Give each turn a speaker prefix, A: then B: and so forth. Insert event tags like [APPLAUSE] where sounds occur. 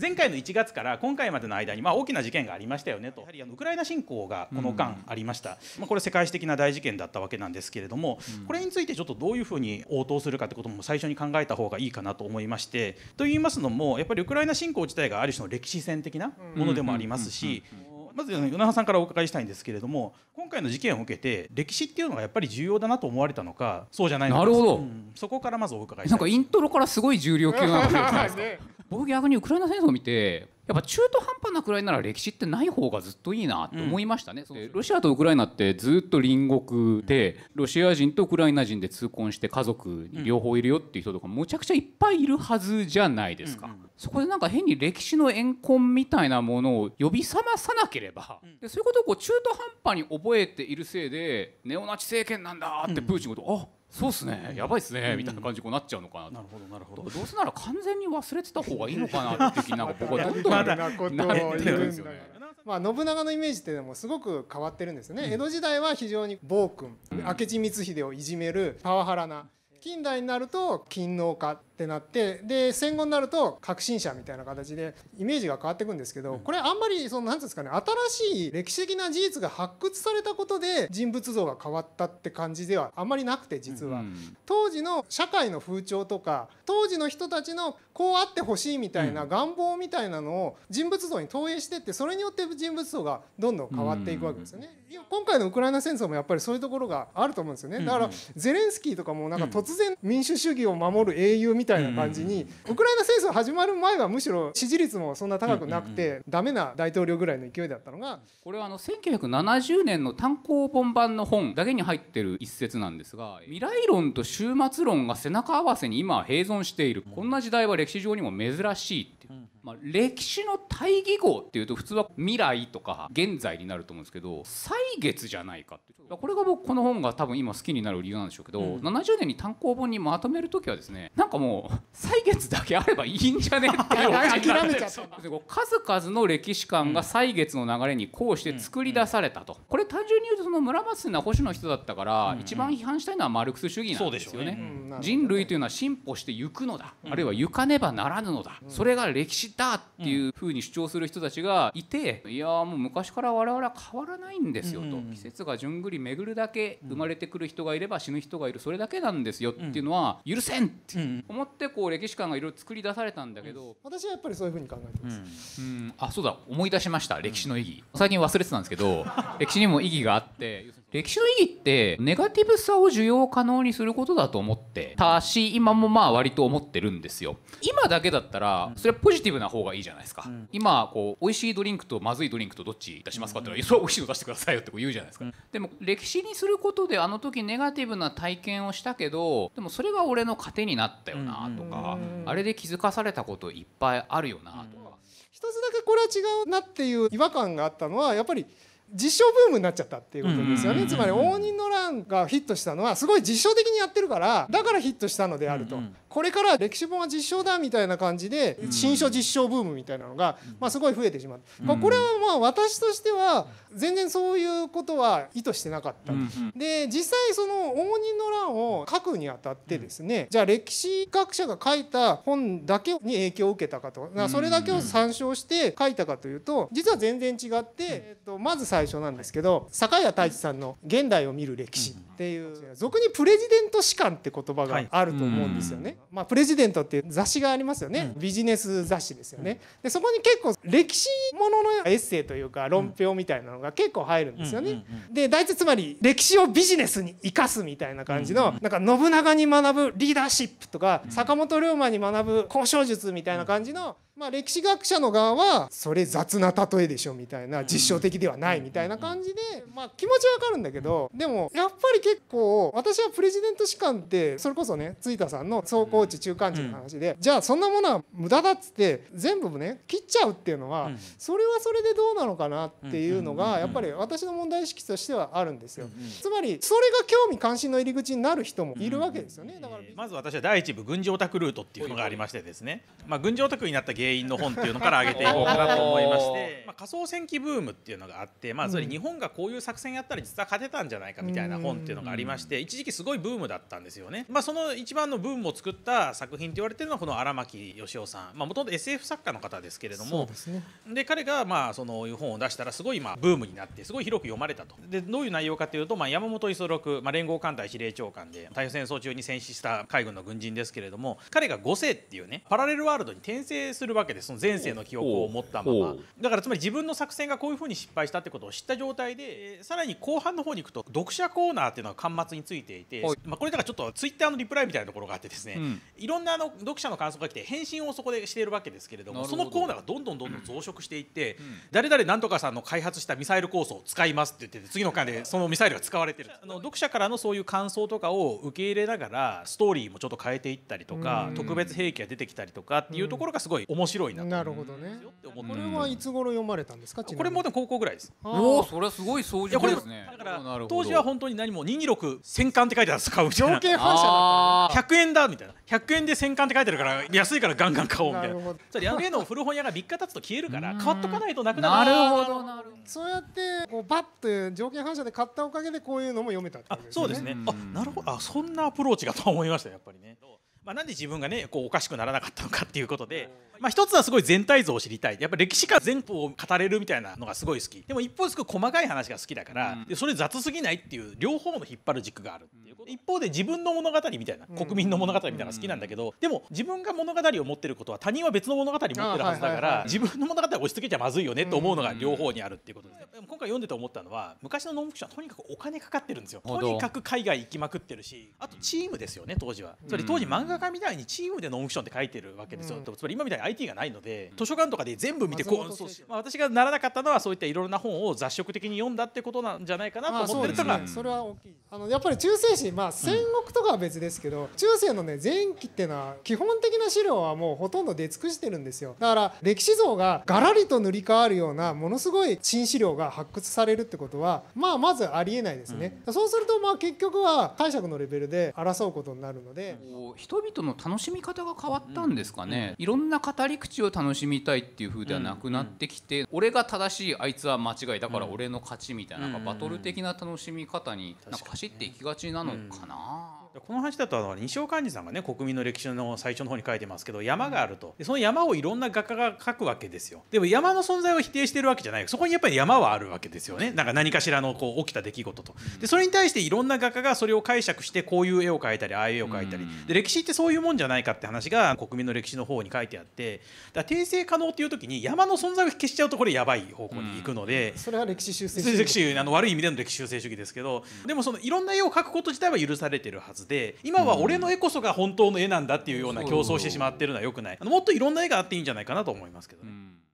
A: 前回の1月から今回までの間にまあ大きな事件がありましたよねとやはりあのウクライナ侵攻がこの間ありました、まあ、これ世界史的な大事件だったわけなんですけれども、これについてちょっとどういうふうに応答するかってことも最初に考えた方がいいかなと思いましてと言いますのもやっぱりウクライナ侵攻自体がある種の歴史戦的なものでもありますし。まず米原さんからお伺いしたいんですけれども今回の事件を受けて歴史っていうのがやっぱり重要だなと思われたのかそうじゃないのかなるほど、うん、そこからまずお伺いしたいなんかイントロからすごい重量級な話じな
B: 僕逆にウクライナ戦争を見てやっぱ中途半端なくらいなら歴史ってない方がずっといいなと思いましたね、うん、ロシアとウクライナってずっと隣国で、ロシア人とウクライナ人で痛恨して家族に両方いるよっていう人とかむちゃくちゃいっぱいいるはずじゃないですか、うんうん、そこでなんか変に歴史の怨恨みたいなものを呼び覚まさなければ、でそういうことをこう中途半端に覚えているせいでネオナチ政権なんだってプーチンごと、うん、あそうっすねやばいっすね、みたいな感じになっちゃうのかななるほどなるほどどうせなら完全に忘れてた方がいいのかなって気になんか僕はどんどん [LAUGHS] なってるんですよね。
C: まあ、信長のイメージってでもすごく変わってるんですね、うん、江戸時代は非常に暴君、明智光秀をいじめるパワハラな近代になると勤王家ってなってで戦後になると革新者みたいな形でイメージが変わっていくんですけどこれあんまりその何てうんですかね新しい歴史的な事実が発掘されたことで人物像が変わったって感じではあんまりなくて実は当時の社会の風潮とか当時の人たちのこうあってほしいみたいな願望みたいなのを人物像に投影してってそれによって人物像がどんどん変わっていくわけですよね。今回のウクライナ戦争もやっぱりそういうところがあると思うんですよね。だからゼレンスキーとかもなんか突然民主主義を守る英雄みたいな感じに、ウクライナ戦争始まる前はむしろ支持率もそんな高くなくて、ダメな大統領ぐらいの勢いだったの
B: がこれはあの1970年の単行本版の本だけに入ってる一節なんですが未来論と終末論が背中合わせに今は併存しているこんな時代は歴史上にも珍しいっていう。まあ、歴史の大義語っていうと普通は未来とか現在になると思うんですけど歳月じゃないかってこれが僕この本が多分今好きになる理由なんでしょうけど、うん、70年に単行本にまとめる時はですねなんかもう歳月だけあればいいんじゃねっていう [LAUGHS] 諦めちゃ数々の歴史観が歳月の流れにこうして作り出されたと、これ単純に言うとその村松というのは保守の人だったから、一番批判したいのはマルクス主義なんですよね。ね人類というのは進歩してゆくのだ、あるいはゆかねばならぬのだ、それが歴史したっていうふうに主張する人たちがいて、いやもう昔から我々は変わらないんですよと、季節が順繰り巡るだけ生まれてくる人がいれば死ぬ人がいるそれだけなんですよっていうのは許せんって思ってこう歴史観がいろいろ作り出されたんだけど、私はやっぱりそういうふうに考えてます、うんあそうだ思い出しました歴史の意義、最近忘れてたんですけど [LAUGHS] 歴史にも意義があって歴史の意義ってネガティブさを受容可能にすることだと思ってたし今もまあ割と思ってるんですよ今だけだったらそれはポジティブな方がいいじゃないですか、うん、今こう美味しいドリンクとまずいドリンクとどっち出しますかって言ったら「それは美味しいの出してくださいよ」ってこう言うじゃないですか、うん、でも歴史にすることであの時ネガティブな体験をしたけどでもそれが俺の糧になったよなとか、うん、あれで気づかされたこといっぱいあるよなとか、
C: 一つだけこれは違うなっていう違和感があったのはやっぱり辞書ブームになっちゃったっていうことですよね、つまり応仁の乱がヒットしたのはすごい辞書的にやってるからだからヒットしたのであると、これから歴史本は実証だみたいな感じで新書実証ブームみたいなのが、まあ、すごい増えてしまって、これはまあ私としては全然そういうことは意図してなかった。で実際その応仁の乱を書くにあたってですねじゃあ歴史学者が書いた本だけに影響を受けたかとかそれだけを参照して書いたかというと実は全然違って、えっと、まず最初なんですけど坂谷太一さんの「現代を見る歴史」っていう俗にプレジデント士官って言葉があると思うんですよね。まあ、プレジデントっていう雑誌がありますよね、ビジネス雑誌ですよね。でそこに結構歴史もののエッセイというか論評みたいなのが結構入るんですよね。で大体つまり歴史をビジネスに生かすみたいな感じのなんか信長に学ぶリーダーシップとか坂本龍馬に学ぶ交渉術みたいな感じの。まあ、歴史学者の側はそれ雑な例えでしょみたいな実証的ではないみたいな感じで、まあ、気持ちはわかるんだけどでもやっぱり結構私はプレジデント士官ってそれこそね辻田さんの走行地中間値の話で、じゃあそんなものは無駄だっつって全部ね切っちゃうっていうのは、それはそれでどうなのかなっていうのがやっぱり私の問題意識としてはあるんですよ。つまりそれが興味関心の入り口になる人もいるわけですよね。だ
A: からまず私は第一部軍事オタクルートっていうのがありましてですね、まあ、軍事オタクになった原全員の本っていうのから上げていこうかなと思いまして、[LAUGHS] まあ、仮想戦記ブームっていうのがあって、まあ、それ日本がこういう作戦やったら実は勝てたんじゃないかみたいな本っていうのがありまして、一時期すごいブームだったんですよね。まあ、その一番のブームを作った作品って言われてるのはこの荒牧義雄さんもともと SF 作家の方ですけれどもで、ね、彼がまあそのいう本を出したらすごいまあブームになってすごい広く読まれたと。でどういう内容かというと、まあ、山本五十六、まあ、連合艦隊司令長官で太平戦争中に戦死した海軍の軍人ですけれども彼が五世っていうねパラレルワールドに転生するわけですその前世の記憶を持ったままだからつまり自分の作戦がこういうふうに失敗したってことを知った状態でさらに後半の方に行くと読者コーナーっていうのが端末についていて、はい、まあ、これだからちょっとツイッターのリプライみたいなところがあってですね、うん、いろんなあの読者の感想が来て返信をそこでしているわけですけれどもそのコーナーがどんどんどんどん増殖していって、うん、誰々なんとかさんの開発したミサイル構想を使いますって言ってて次の回でそのミサイルが使われてるあの読者からのそういう感想とかを受け入れながらストーリーもちょっと変えていったりとか、特別兵器が出てきたりとかっていうところがすごい面面白いななるほどねこれはい
C: つ頃読まれたんですかこれもで高校ぐらいですおおそ
A: れはすごい掃除ですねだから当時は本当に何も二2 6戦艦って書いてある買うみた条件反射だ100円だみたいな百円で戦艦って書いてあるから安いからガンガン買おうみたいなそれやべえの古本屋が三日経つと消えるから買っとかないとなくなるなるほ
C: どそうやってこうバッて条件反射で買ったおかげでこういうのも読めたあ、
A: そうですねあなるほどあそんなアプローチがと思いましたやっぱりねまあ、なんで自分がねこうおかしくならなかったのかっていうことで、まあ、一つはすごい全体像を知りたいやっぱ歴史家全部を語れるみたいなのがすごい好きでも一方すごい細かい話が好きだから、うん、それ雑すぎないっていう両方の引っ張る軸があるっていうこと、ん、一方で自分の物語みたいな国民の物語みたいなのが好きなんだけど、うん、でも自分が物語を持ってることは他人は別の物語持ってるはずだから、はいはいはい、自分の物語を押し付けちゃまずいよねと思うのが両方にあるっていうことです、うん、今回読んでて思ったのは昔のノンフィクションはとにかくお金かかってるんですよとにかく海外行きまくってるしあとチームですよね当時は。つま当時漫画画家みたいにチームでノンフィクションって書いてるわけですよ、うん、つまり今みたいに IT がないので図書館とかで全部見てこうまあ、私がならなかったのはそういったいろんな本を雑食的に読んだってことなんじゃないかなと思ってるから、ね、それは大きい
C: あのやっぱり中世史、まあ、戦国とかは別ですけど、うん、中世の、ね、前期っていうのは基本的な資料はもうほとんど出尽くしてるんですよだから歴史像ががらりと塗り替わるようなものすごい新資料が発掘されるってことは、まあ、まずありえないですね、うん、そうするとまあ結局は解釈のレベルで争うことになるので
B: 一人々の楽しみ方が変わったんですかね、いろんな語り口を楽しみたいっ
A: ていう風ではなくなっ
B: てきて、俺が正しいあいつは間違いだから俺の勝ちみたいな,、なんかバトル的な楽しみ方になんか走っていきがちなのかな。
A: この話だとあの西尾寛二さんがね国民の歴史の最初の方に書いてますけど山があるとその山をいろんな画家が描くわけですよでも山の存在を否定してるわけじゃないそこにやっぱり山はあるわけですよねなんか何かしらのこう起きた出来事とでそれに対していろんな画家がそれを解釈してこういう絵を描いたりああいう絵を描いたりで歴史ってそういうもんじゃないかって話が国民の歴史の方に書いてあってだ訂正可能っていう時に山の存在を消しちゃうとこれやばい方向に行くので、それは歴史修正主義 [LAUGHS] あの悪い意味での歴史修正主義ですけど、でもそのいろんな絵を描くこと自体は許されてるはずで今は俺の絵こそが本当の絵なんだっていうような競争してしまってるのはよくないもっといろんな絵があっていいんじゃないかなと思いますけど
C: ね。うん